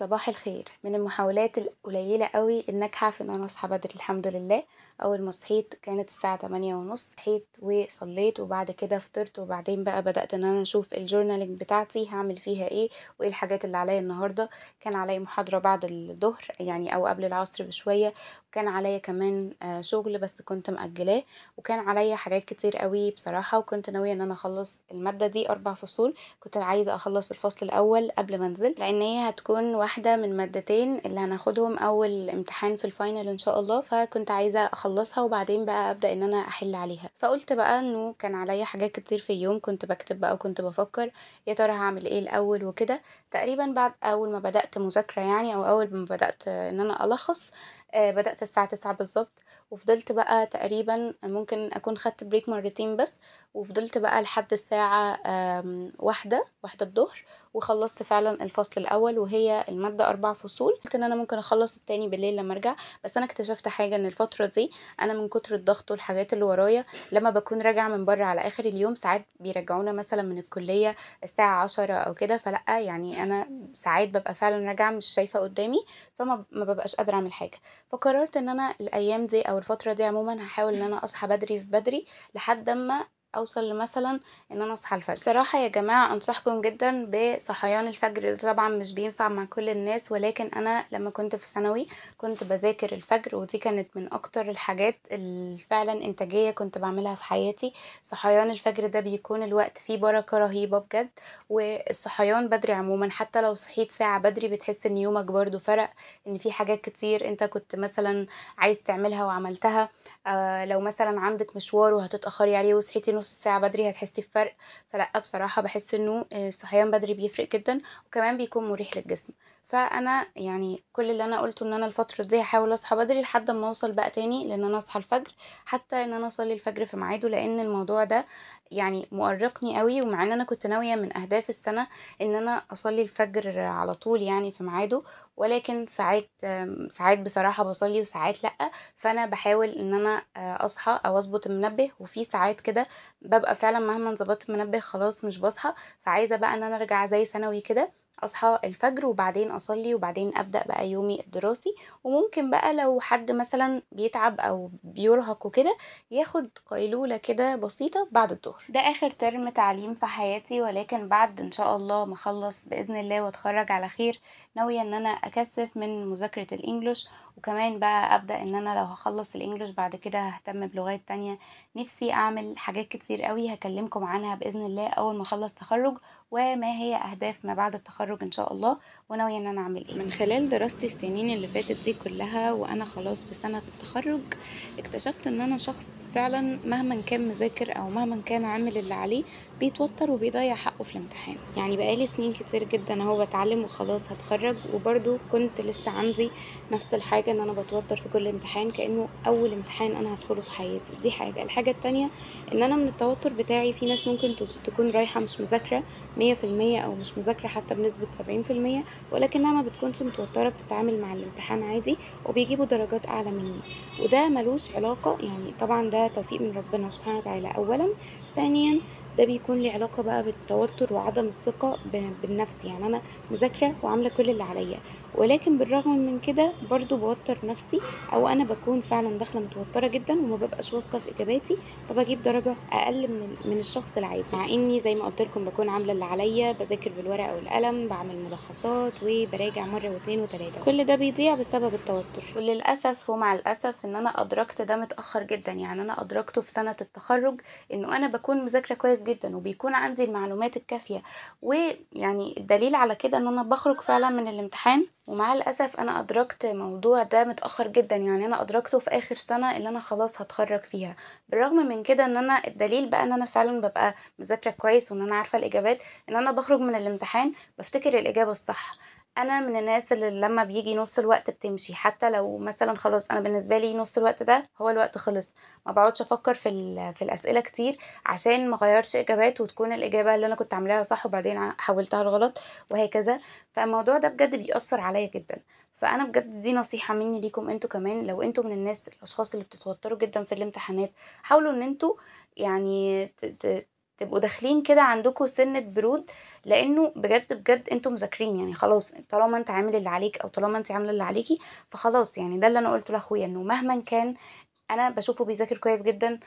صباح الخير من المحاولات القليلة قوي الناجحة في ان انا اصحى بدري الحمد لله اول ما صحيت كانت الساعة تمانية ونص صحيت وصليت وبعد كده فطرت وبعدين بقى بدأت ان انا اشوف الجورنالينج بتاعتي هعمل فيها ايه وايه الحاجات اللي عليا النهاردة كان عليا محاضرة بعد الظهر يعني او قبل العصر بشوية وكان عليا كمان آه، شغل بس كنت مأجلاه وكان عليا حاجات كتير قوي بصراحة وكنت ناوية ان انا اخلص المادة دي اربع فصول كنت عايزة اخلص الفصل الاول قبل ما انزل لان هي هتكون واحدة من مادتين اللي هناخدهم أول امتحان في الفاينل إن شاء الله فكنت عايزة أخلصها وبعدين بقى أبدأ إن أنا أحل عليها فقلت بقى إنه كان عليا حاجات كتير في اليوم كنت بكتب بقى وكنت بفكر يا ترى هعمل إيه الأول وكده تقريبا بعد أول ما بدأت مذاكرة يعني أو أول ما بدأت إن أنا ألخص آه، بدأت الساعة تسعة بالظبط وفضلت بقى تقريبا ممكن اكون خدت بريك مرتين بس وفضلت بقى لحد الساعة واحدة واحدة الظهر وخلصت فعلا الفصل الأول وهي المادة أربع فصول قلت إن أنا ممكن أخلص التاني بالليل لما أرجع بس أنا اكتشفت حاجة إن الفترة دي أنا من كتر الضغط والحاجات اللي ورايا لما بكون راجعة من بره على آخر اليوم ساعات بيرجعونا مثلا من الكلية الساعة عشرة أو كده فلأ يعني أنا ساعات ببقى فعلا راجعة مش شايفة قدامي فما ببقاش قادرة أعمل حاجة فقررت إن أنا الأيام دي أو الفترة دي عموما هحاول إن أنا أصحى بدري في بدري لحد ما اوصل مثلا ان انا اصحى الفجر صراحه يا جماعه انصحكم جدا بصحيان الفجر ده طبعا مش بينفع مع كل الناس ولكن انا لما كنت في ثانوي كنت بذاكر الفجر ودي كانت من اكتر الحاجات فعلا انتاجيه كنت بعملها في حياتي صحيان الفجر ده بيكون الوقت فيه بركه رهيبه بجد والصحيان بدري عموما حتى لو صحيت ساعه بدري بتحس ان يومك برده فرق ان في حاجات كتير انت كنت مثلا عايز تعملها وعملتها آه لو مثلا عندك مشوار وهتتاخري عليه وصحيتي نص ساعة بدري هتحسي بفرق فلا بصراحة بحس انه الصحيان آه، بدري بيفرق جدا وكمان بيكون مريح للجسم فانا يعني كل اللي انا قلته ان انا الفتره دي هحاول اصحى بدري لحد ما اوصل بقى تاني لان انا اصحى الفجر حتى ان انا اصلي الفجر في ميعاده لان الموضوع ده يعني مؤرقني قوي ومع ان انا كنت ناويه من اهداف السنه ان انا اصلي الفجر على طول يعني في ميعاده ولكن ساعات ساعات بصراحه بصلي وساعات لا فانا بحاول ان انا اصحى او اظبط المنبه وفي ساعات كده ببقى فعلا مهما ظبطت المنبه خلاص مش بصحى فعايزه بقى ان انا ارجع زي ثانوي كده اصحى الفجر وبعدين اصلي وبعدين ابدا بقى يومي الدراسي وممكن بقى لو حد مثلا بيتعب او بيرهق وكده ياخد قيلوله كده بسيطه بعد الظهر ده اخر ترم تعليم في حياتي ولكن بعد ان شاء الله ما اخلص باذن الله واتخرج على خير ناويه ان انا اكثف من مذاكره الانجليش وكمان بقى ابدا ان انا لو هخلص الانجليش بعد كده ههتم بلغات تانية نفسي اعمل حاجات كتير قوي هكلمكم عنها باذن الله اول ما اخلص تخرج وما هي أهداف ما بعد التخرج إن شاء الله وناوية إن أنا أعمل إيه من خلال دراستي السنين اللي فاتت دي كلها وأنا خلاص في سنة التخرج اكتشفت إن أنا شخص فعلا مهما كان مذاكر أو مهما كان عامل اللي عليه بيتوتر وبيضيع حقه في الامتحان يعني بقالي سنين كتير جدا اهو بتعلم وخلاص هتخرج وبرده كنت لسه عندي نفس الحاجة ان انا بتوتر في كل امتحان كأنه اول امتحان انا هدخله في حياتي دي حاجة الحاجة التانية ان انا من التوتر بتاعي في ناس ممكن تكون رايحة مش مذاكرة مية في المية أو مش مذاكرة حتى بنسبة سبعين في المية ولكنها ما بتكونش متوترة بتتعامل مع الامتحان عادي وبيجيبوا درجات أعلى مني وده ملوش علاقة يعني طبعا ده توفيق من ربنا سبحانه وتعالى أولا ثانيا ده بيكون لي علاقة بقى بالتوتر وعدم الثقة بالنفس يعني أنا مذاكرة وعاملة كل اللي عليا ولكن بالرغم من كده برضو بوتر نفسي أو أنا بكون فعلا داخلة متوترة جدا وما ببقاش واثقة في إجاباتي فبجيب درجة أقل من, من الشخص العادي مع إني زي ما قلت لكم بكون عاملة اللي عليا بذاكر بالورقة والقلم بعمل ملخصات وبراجع مرة واتنين وتلاتة كل ده بيضيع بسبب التوتر وللأسف ومع الأسف إن أنا أدركت ده متأخر جدا يعني أنا أدركته في سنة التخرج إنه أنا بكون مذاكرة كويس كويس جدا وبيكون عندي المعلومات الكافيه ويعني الدليل على كده ان انا بخرج فعلا من الامتحان ومع الاسف انا ادركت موضوع ده متاخر جدا يعني انا ادركته في اخر سنه اللي انا خلاص هتخرج فيها بالرغم من كده ان انا الدليل بقى ان انا فعلا ببقى مذاكره كويس وان انا عارفه الاجابات ان انا بخرج من الامتحان بفتكر الاجابه الصح انا من الناس اللي لما بيجي نص الوقت بتمشي حتى لو مثلا خلاص انا بالنسبه لي نص الوقت ده هو الوقت خلص ما بقعدش افكر في في الاسئله كتير عشان ما غيرش اجابات وتكون الاجابه اللي انا كنت عاملاها صح وبعدين حولتها لغلط وهكذا فالموضوع ده بجد بيأثر عليا جدا فانا بجد دي نصيحه مني ليكم انتوا كمان لو انتوا من الناس الاشخاص اللي بتتوتروا جدا في الامتحانات حاولوا ان انتوا يعني تبقوا داخلين كده عندكم سنة برود لانه بجد بجد انتم مذاكرين يعني خلاص طالما انت عامل اللي عليك او طالما انت عامله اللي عليكي فخلاص يعني ده اللي انا قلته لاخويا انه مهما كان انا بشوفه بيذاكر كويس جدا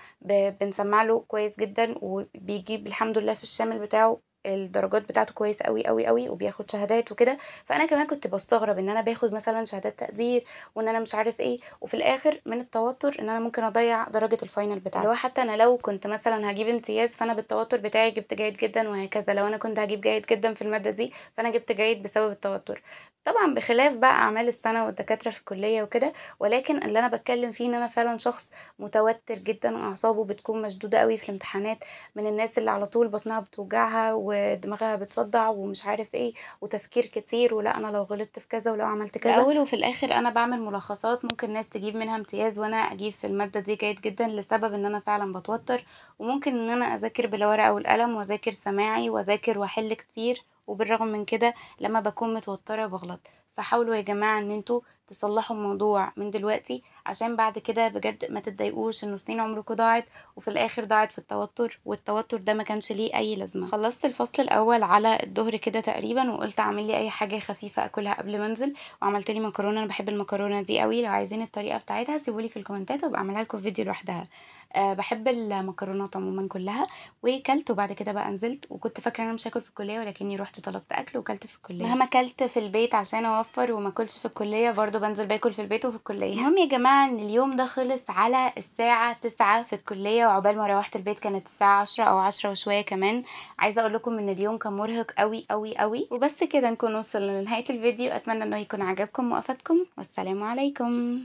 بنسمع له كويس جدا وبيجيب الحمد لله في الشامل بتاعه الدرجات بتاعته كويس قوي قوي قوي وبياخد شهادات وكده فانا كمان كنت بستغرب ان انا باخد مثلا شهادات تقدير وان انا مش عارف ايه وفي الاخر من التوتر ان انا ممكن اضيع درجه الفاينل بتاعتي لو حتى انا لو كنت مثلا هجيب امتياز فانا بالتوتر بتاعي جبت جيد جدا وهكذا لو انا كنت هجيب جيد جدا في الماده دي فانا جبت جيد بسبب التوتر طبعا بخلاف بقى اعمال السنه والدكاتره في الكليه وكده ولكن اللي انا بتكلم فيه ان انا فعلا شخص متوتر جدا واعصابه بتكون مشدوده قوي في الامتحانات من الناس اللي على طول بطنها بتوجعها ودماغها بتصدع ومش عارف ايه وتفكير كتير ولا انا لو غلطت في كذا ولو عملت كذا الاول وفي الاخر انا بعمل ملخصات ممكن ناس تجيب منها امتياز وانا اجيب في الماده دي جيد جدا لسبب ان انا فعلا بتوتر وممكن ان انا اذاكر بالورقه والقلم واذاكر سماعي واذاكر واحل كتير وبالرغم من كده لما بكون متوترة بغلط فحاولوا يا جماعة ان انتوا تصلحوا الموضوع من دلوقتي عشان بعد كده بجد ما تتضايقوش انه سنين عمركم ضاعت وفي الاخر ضاعت في التوتر والتوتر ده ما كانش ليه اي لازمه خلصت الفصل الاول على الظهر كده تقريبا وقلت اعمل لي اي حاجه خفيفه اكلها قبل ما انزل وعملت لي مكرونه انا بحب المكرونه دي قوي لو عايزين الطريقه بتاعتها سيبولي في الكومنتات وبعملها لكم فيديو لوحدها آه، بحب المكرونات عموما كلها وكلت وبعد كده بقى نزلت وكنت فاكره ان انا مش هاكل في الكليه ولكني رحت طلبت اكل وكلت في الكليه مهما كلت في البيت عشان اوفر وما اكلش في الكليه برضو بنزل باكل في البيت وفي الكليه المهم يا جماعه ان اليوم ده خلص على الساعه 9 في الكليه وعقبال ما روحت البيت كانت الساعه 10 او 10 وشويه كمان عايزه اقول لكم ان اليوم كان مرهق قوي قوي قوي وبس كده نكون وصلنا لنهايه الفيديو اتمنى انه يكون عجبكم وافادكم والسلام عليكم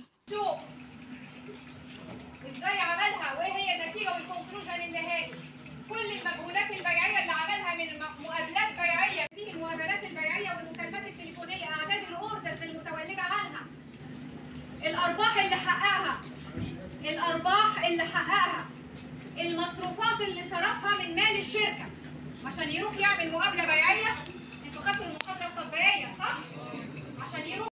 نيتروجين النهائي كل المجهودات البيعيه اللي عملها من مقابلات بيعيه في المقابلات البيعيه والمكالمات التليفونيه اعداد الاوردرز المتولده عنها الارباح اللي حققها الارباح اللي حققها المصروفات اللي صرفها من مال الشركه عشان يروح يعمل مقابله بيعيه انتوا خدتوا المقابله الطبيعية صح عشان يروح